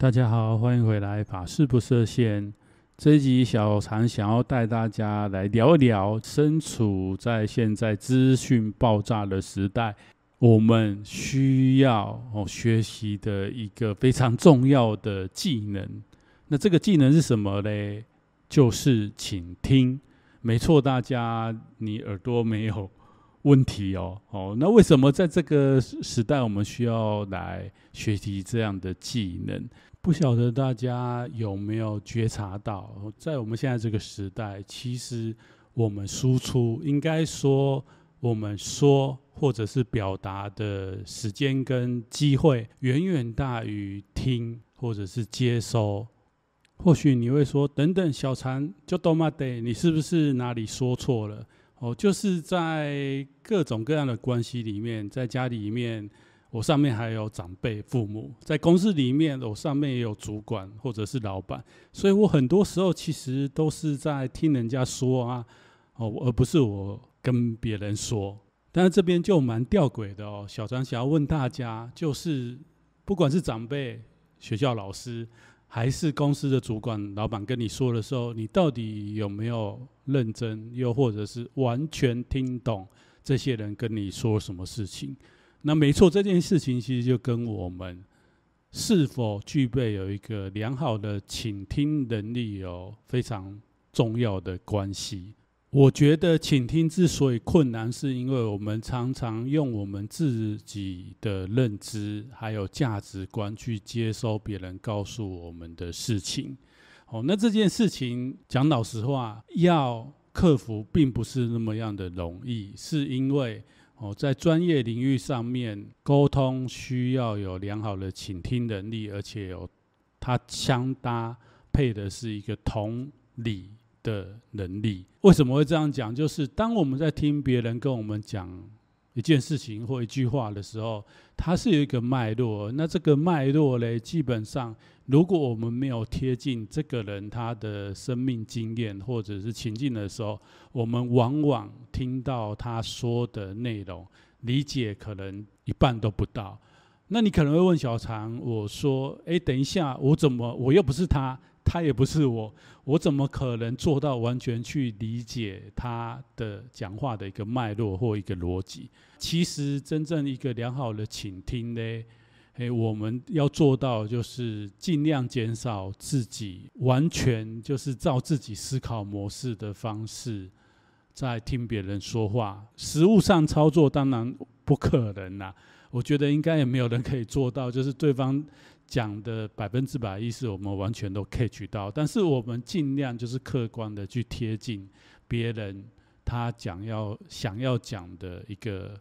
大家好，欢迎回来。法事不设限这一集，小常想要带大家来聊一聊，身处在现在资讯爆炸的时代，我们需要学习的一个非常重要的技能。那这个技能是什么嘞？就是倾听。没错，大家，你耳朵没有问题哦。哦，那为什么在这个时代，我们需要来学习这样的技能？不晓得大家有没有觉察到，在我们现在这个时代，其实我们输出，应该说我们说或者是表达的时间跟机会，远远大于听或者是接收。或许你会说，等等，小禅，就多嘛 d 你是不是哪里说错了？哦，就是在各种各样的关系里面，在家里面。我上面还有长辈、父母，在公司里面，我上面也有主管或者是老板，所以我很多时候其实都是在听人家说啊，哦，而不是我跟别人说。但是这边就蛮吊诡的哦，小张想要问大家，就是不管是长辈、学校老师，还是公司的主管、老板跟你说的时候，你到底有没有认真，又或者是完全听懂这些人跟你说什么事情？那没错，这件事情其实就跟我们是否具备有一个良好的倾听能力有非常重要的关系。我觉得倾听之所以困难，是因为我们常常用我们自己的认知还有价值观去接收别人告诉我们的事情。哦，那这件事情讲老实话，要克服并不是那么样的容易，是因为。哦，在专业领域上面，沟通需要有良好的倾听能力，而且有它相搭配的是一个同理的能力。为什么会这样讲？就是当我们在听别人跟我们讲一件事情或一句话的时候，它是有一个脉络，那这个脉络嘞，基本上。如果我们没有贴近这个人他的生命经验或者是情境的时候，我们往往听到他说的内容，理解可能一半都不到。那你可能会问小常，我说，哎，等一下，我怎么我又不是他，他也不是我，我怎么可能做到完全去理解他的讲话的一个脉络或一个逻辑？其实，真正一个良好的倾听呢？诶，我们要做到就是尽量减少自己完全就是照自己思考模式的方式在听别人说话。实物上操作当然不可能啦，我觉得应该也没有人可以做到，就是对方讲的百分之百意思我们完全都 catch 到，但是我们尽量就是客观的去贴近别人他讲要想要讲的一个。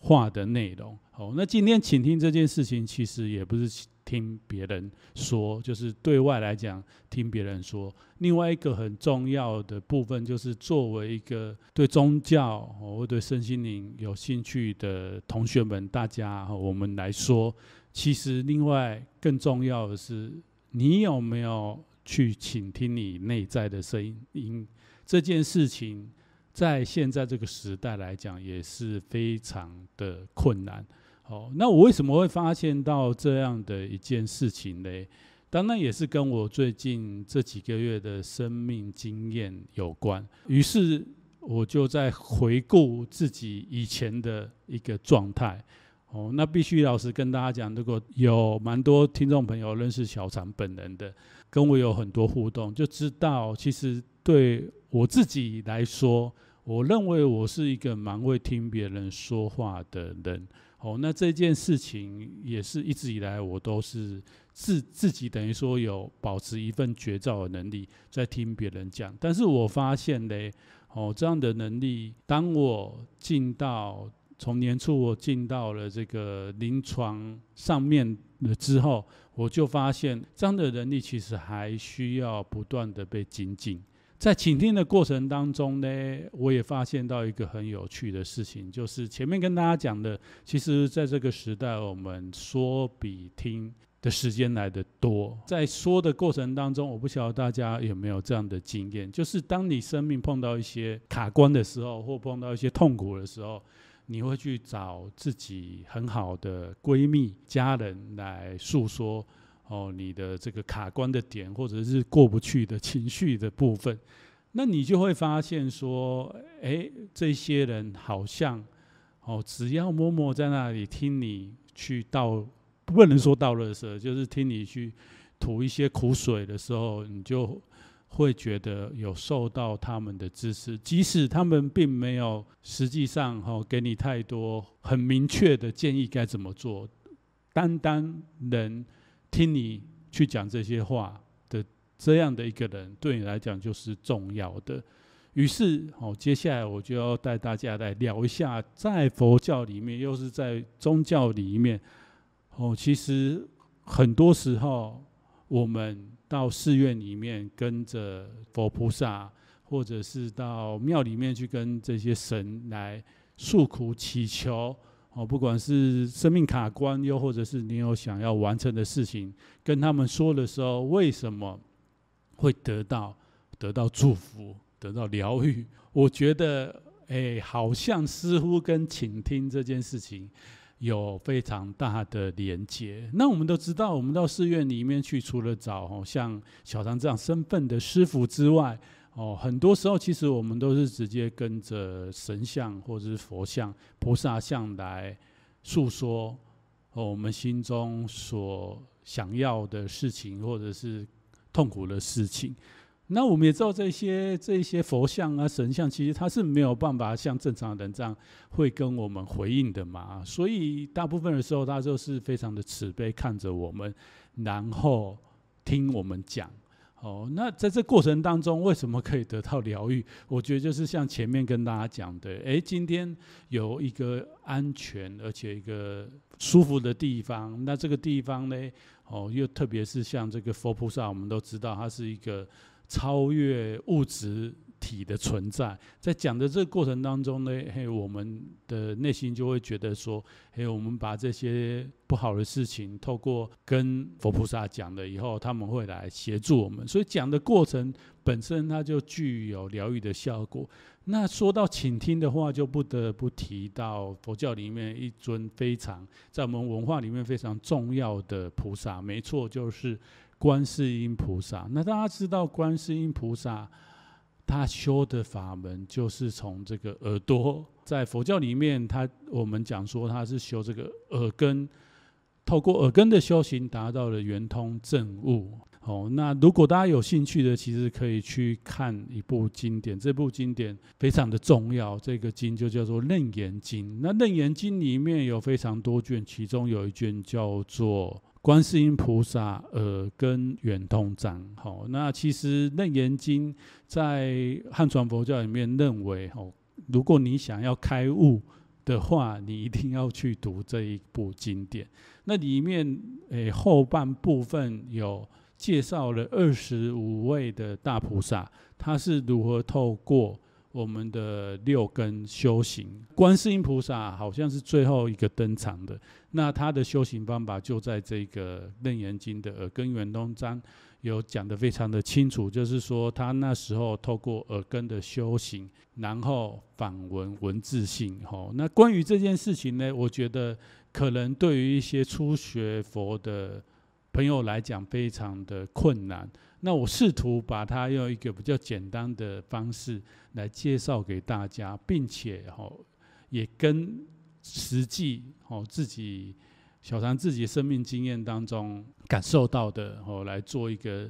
话的内容，好，那今天倾听这件事情，其实也不是听别人说，就是对外来讲听别人说。另外一个很重要的部分，就是作为一个对宗教或对身心灵有兴趣的同学们，大家，我们来说，其实另外更重要的是，你有没有去倾听你内在的声音这件事情？在现在这个时代来讲，也是非常的困难。好，那我为什么会发现到这样的一件事情呢？当然也是跟我最近这几个月的生命经验有关。于是我就在回顾自己以前的一个状态。哦，那必须老实跟大家讲，如果有蛮多听众朋友认识小常本人的，跟我有很多互动，就知道其实对我自己来说。我认为我是一个蛮会听别人说话的人，哦，那这件事情也是一直以来我都是自自己等于说有保持一份绝招的能力在听别人讲，但是我发现嘞，哦，这样的能力当我进到从年初我进到了这个临床上面了之后，我就发现这样的能力其实还需要不断的被精进。在倾听的过程当中呢，我也发现到一个很有趣的事情，就是前面跟大家讲的，其实在这个时代，我们说比听的时间来的多。在说的过程当中，我不晓得大家有没有这样的经验，就是当你生命碰到一些卡关的时候，或碰到一些痛苦的时候，你会去找自己很好的闺蜜、家人来诉说。哦，你的这个卡关的点，或者是过不去的情绪的部分，那你就会发现说，哎，这些人好像，哦，只要默默在那里听你去倒，不能说倒垃圾，就是听你去吐一些苦水的时候，你就会觉得有受到他们的支持，即使他们并没有实际上哦给你太多很明确的建议该怎么做，单单能。听你去讲这些话的这样的一个人，对你来讲就是重要的。于是，哦，接下来我就要带大家来聊一下，在佛教里面，又是在宗教里面，哦，其实很多时候我们到寺院里面跟着佛菩萨，或者是到庙里面去跟这些神来诉苦祈求。哦，不管是生命卡关，又或者是你有想要完成的事情，跟他们说的时候，为什么会得到得到祝福、得到疗愈？我觉得，哎，好像似乎跟倾听这件事情有非常大的连接。那我们都知道，我们到寺院里面去，除了找像小张这样身份的师傅之外，哦，很多时候其实我们都是直接跟着神像或者是佛像、菩萨像来诉说哦、我们心中所想要的事情或者是痛苦的事情。那我们也知道这些这些佛像啊、神像，其实它是没有办法像正常人这样会跟我们回应的嘛。所以大部分的时候，它就是非常的慈悲，看着我们，然后听我们讲。哦，那在这过程当中，为什么可以得到疗愈？我觉得就是像前面跟大家讲的，哎，今天有一个安全而且一个舒服的地方，那这个地方呢，哦，又特别是像这个佛菩萨，我们都知道，它是一个超越物质。体的存在，在讲的这个过程当中呢，嘿，我们的内心就会觉得说，嘿，我们把这些不好的事情透过跟佛菩萨讲了以后，他们会来协助我们。所以讲的过程本身，它就具有疗愈的效果。那说到请听的话，就不得不提到佛教里面一尊非常在我们文化里面非常重要的菩萨，没错，就是观世音菩萨。那大家知道观世音菩萨？他修的法门就是从这个耳朵，在佛教里面，他我们讲说他是修这个耳根，透过耳根的修行，达到了圆通正悟。哦，那如果大家有兴趣的，其实可以去看一部经典。这部经典非常的重要，这个经就叫做《楞严经》。那《楞严经》里面有非常多卷，其中有一卷叫做《观世音菩萨》耳根圆通章。好，那其实《楞严经》在汉传佛教里面认为，哦，如果你想要开悟的话，你一定要去读这一部经典。那里面诶，后半部分有。介绍了二十五位的大菩萨，他是如何透过我们的六根修行。观世音菩萨好像是最后一个登场的。那他的修行方法就在这个《楞严经》的耳根圆通章有讲得非常的清楚，就是说他那时候透过耳根的修行，然后反闻闻自性。吼，那关于这件事情呢，我觉得可能对于一些初学佛的。朋友来讲非常的困难，那我试图把它用一个比较简单的方式来介绍给大家，并且哦、也跟实际哦自己小常自己生命经验当中感受到的哦来做一个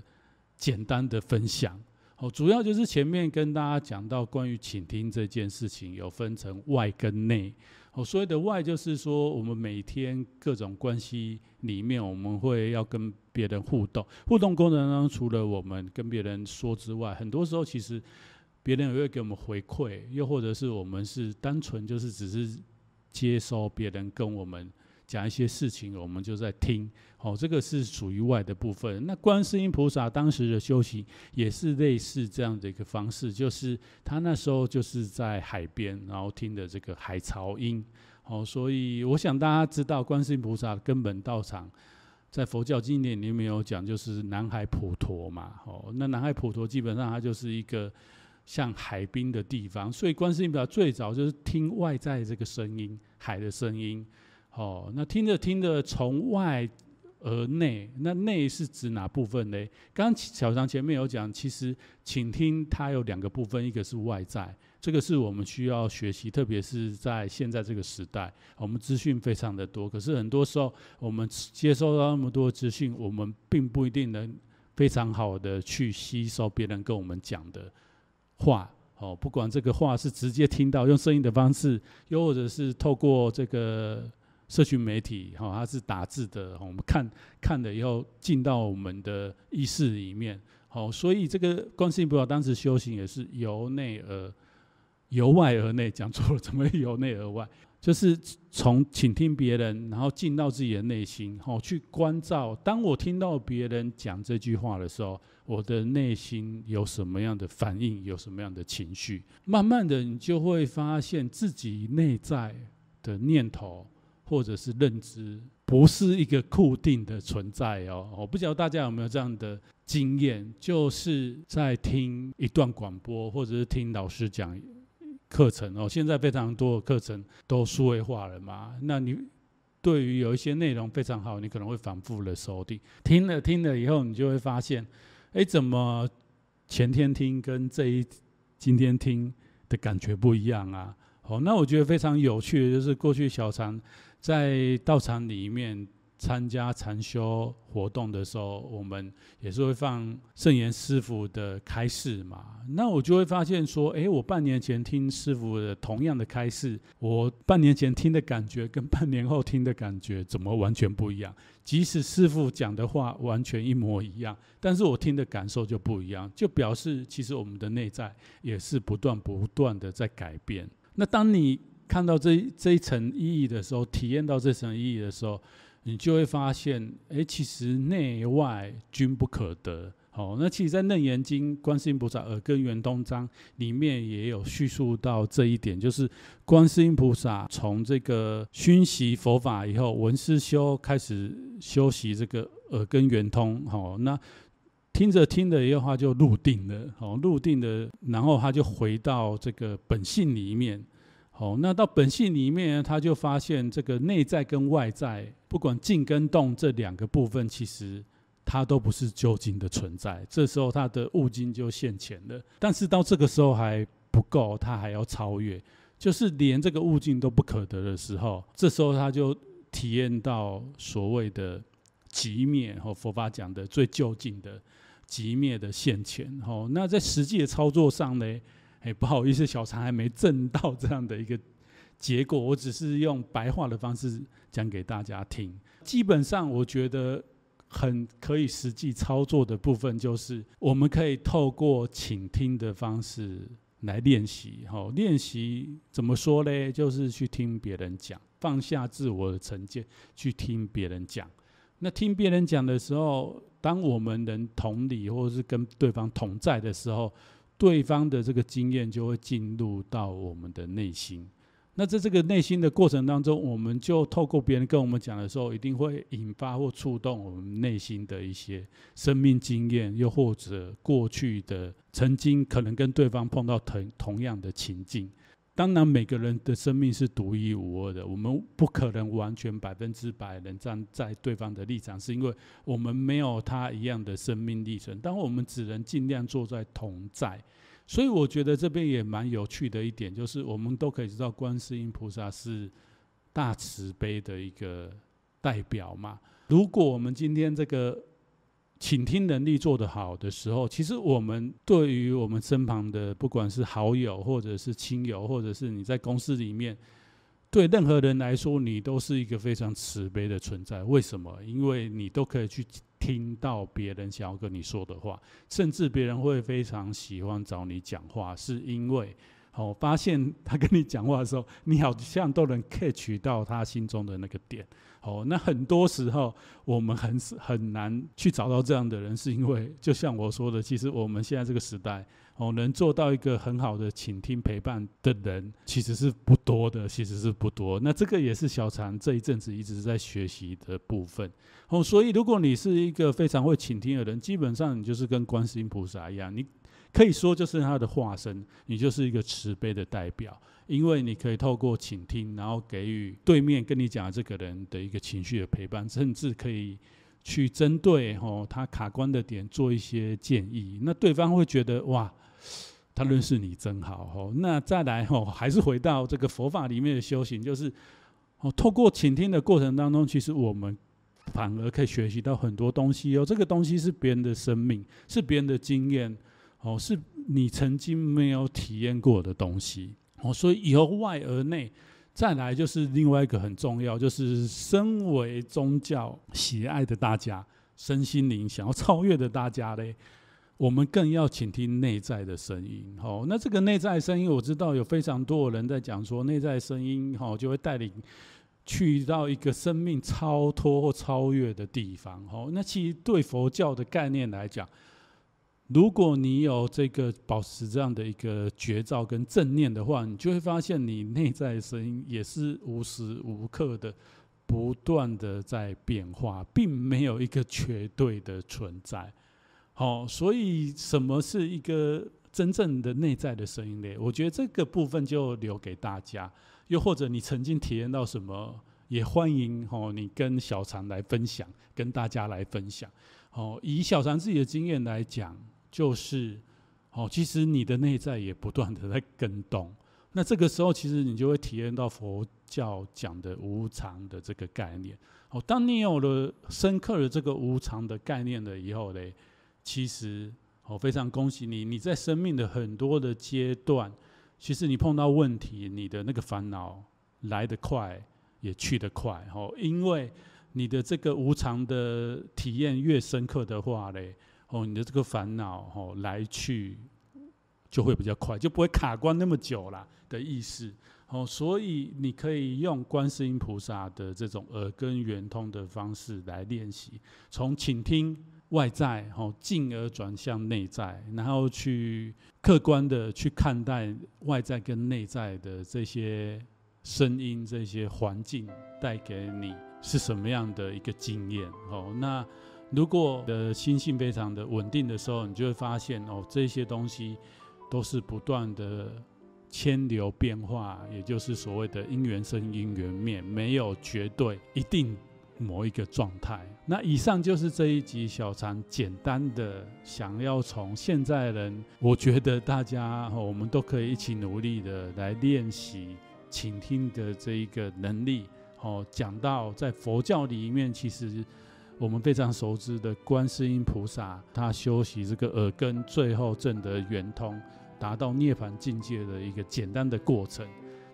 简单的分享。哦，主要就是前面跟大家讲到关于倾听这件事情，有分成外跟内。哦，所谓的外就是说，我们每天各种关系里面，我们会要跟别人互动。互动过程当中，除了我们跟别人说之外，很多时候其实别人也会给我们回馈，又或者是我们是单纯就是只是接收别人跟我们。讲一些事情，我们就在听。哦，这个是属于外的部分。那观世音菩萨当时的修行也是类似这样的一个方式，就是他那时候就是在海边，然后听的这个海潮音。哦，所以我想大家知道，观世音菩萨根本道场在佛教经典里面有讲，就是南海普陀嘛。哦，那南海普陀基本上它就是一个像海滨的地方，所以观世音菩萨最早就是听外在这个声音，海的声音。哦，那听着听着，从外而内，那内是指哪部分呢？刚小张前面有讲，其实倾听它有两个部分，一个是外在，这个是我们需要学习，特别是在现在这个时代，我们资讯非常的多，可是很多时候我们接收到那么多资讯，我们并不一定能非常好的去吸收别人跟我们讲的话。哦，不管这个话是直接听到用声音的方式，又或者是透过这个。社群媒体，哈，它是打字的，我们看看了以后进到我们的意识里面，好，所以这个观音菩萨当时修行也是由内而由外而内，讲错了，怎么由内而外？就是从倾听别人，然后进到自己的内心，好，去关照。当我听到别人讲这句话的时候，我的内心有什么样的反应，有什么样的情绪？慢慢的，你就会发现自己内在的念头。或者是认知不是一个固定的存在哦，我不知道大家有没有这样的经验，就是在听一段广播，或者是听老师讲课程哦。现在非常多的课程都数位化了嘛，那你对于有一些内容非常好，你可能会反复的收听，听了听了以后，你就会发现，哎，怎么前天听跟这一今天听的感觉不一样啊？哦，那我觉得非常有趣的就是，过去小禅在道场里面参加禅修活动的时候，我们也是会放圣严师傅的开示嘛。那我就会发现说，哎，我半年前听师傅的同样的开示，我半年前听的感觉跟半年后听的感觉怎么完全不一样？即使师傅讲的话完全一模一样，但是我听的感受就不一样，就表示其实我们的内在也是不断不断的在改变。那当你看到这这一层意义的时候，体验到这层意义的时候，你就会发现，哎，其实内外均不可得。好，那其实，在《楞严经》观世音菩萨耳根圆通章里面也有叙述到这一点，就是观世音菩萨从这个熏习佛法以后，闻思修开始修习这个耳根圆通。好，那。听着听着，一句话就入定了，哦，入定的，然后他就回到这个本性里面，哦，那到本性里面，他就发现这个内在跟外在，不管静跟动这两个部分，其实它都不是究竟的存在。这时候他的悟境就现前了，但是到这个时候还不够，他还要超越，就是连这个悟境都不可得的时候，这时候他就体验到所谓的极灭，和佛法讲的最究竟的。即灭的现前，哦，那在实际的操作上呢？哎，不好意思，小常还没证到这样的一个结果，我只是用白话的方式讲给大家听。基本上，我觉得很可以实际操作的部分，就是我们可以透过倾听的方式来练习，哦，练习怎么说呢？就是去听别人讲，放下自我的成见，去听别人讲。那听别人讲的时候，当我们能同理，或者是跟对方同在的时候，对方的这个经验就会进入到我们的内心。那在这个内心的过程当中，我们就透过别人跟我们讲的时候，一定会引发或触动我们内心的一些生命经验，又或者过去的曾经可能跟对方碰到同同样的情境。当然，每个人的生命是独一无二的，我们不可能完全百分之百能站在对方的立场，是因为我们没有他一样的生命历程。但我们只能尽量坐在同在。所以，我觉得这边也蛮有趣的一点，就是我们都可以知道观世音菩萨是大慈悲的一个代表嘛。如果我们今天这个，倾听能力做得好的时候，其实我们对于我们身旁的不管是好友或者是亲友，或者是你在公司里面，对任何人来说，你都是一个非常慈悲的存在。为什么？因为你都可以去听到别人想要跟你说的话，甚至别人会非常喜欢找你讲话，是因为。哦，发现他跟你讲话的时候，你好像都能 catch 到他心中的那个点。哦，那很多时候我们很很难去找到这样的人，是因为就像我说的，其实我们现在这个时代，哦，能做到一个很好的倾听陪伴的人，其实是不多的，其实是不多。那这个也是小常这一阵子一直在学习的部分。哦，所以如果你是一个非常会倾听的人，基本上你就是跟观世音菩萨一样，你。可以说就是他的化身，你就是一个慈悲的代表，因为你可以透过倾听，然后给予对面跟你讲这个人的一个情绪的陪伴，甚至可以去针对哦他卡关的点，做一些建议。那对方会觉得哇，他认识你真好哦。那再来哦，还是回到这个佛法里面的修行，就是哦透过倾听的过程当中，其实我们反而可以学习到很多东西哦。这个东西是别人的生命，是别人的经验。哦，是你曾经没有体验过的东西哦，所以由外而内，再来就是另外一个很重要，就是身为宗教喜爱的大家，身心灵想要超越的大家嘞，我们更要倾听内在的声音。好，那这个内在声音，我知道有非常多人在讲说，内在声音好就会带领去到一个生命超脱或超越的地方。好，那其实对佛教的概念来讲。如果你有这个保持这样的一个绝招跟正念的话，你就会发现你内在的声音也是无时无刻的不断的在变化，并没有一个绝对的存在。好，所以什么是一个真正的内在的声音呢？我觉得这个部分就留给大家。又或者你曾经体验到什么，也欢迎吼你跟小常来分享，跟大家来分享。哦，以小常自己的经验来讲。就是，哦，其实你的内在也不断的在跟动。那这个时候，其实你就会体验到佛教讲的无常的这个概念。哦，当你有了深刻的这个无常的概念了以后嘞，其实，哦，非常恭喜你，你在生命的很多的阶段，其实你碰到问题，你的那个烦恼来得快，也去得快，吼，因为你的这个无常的体验越深刻的话嘞。哦，你的这个烦恼哦来去就会比较快，就不会卡关那么久了的意思。哦，所以你可以用观世音菩萨的这种耳根圆通的方式来练习，从倾听外在哦，进而转向内在，然后去客观的去看待外在跟内在的这些声音、这些环境带给你是什么样的一个经验。哦，那。如果的心性非常的稳定的时候，你就会发现哦，这些东西都是不断的千流变化，也就是所谓的因缘生因缘灭，没有绝对一定某一个状态。那以上就是这一集小常简单的想要从现在人，我觉得大家我们都可以一起努力的来练习、倾听的这一个能力。哦，讲到在佛教里面，其实。我们非常熟知的观世音菩萨，他修习这个耳根，最后证得圆通，达到涅槃境界的一个简单的过程。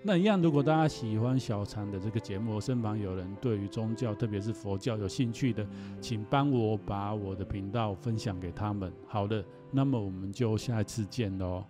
那一样，如果大家喜欢小禅的这个节目，身旁有人对于宗教，特别是佛教有兴趣的，请帮我把我的频道分享给他们。好的，那么我们就下一次见喽。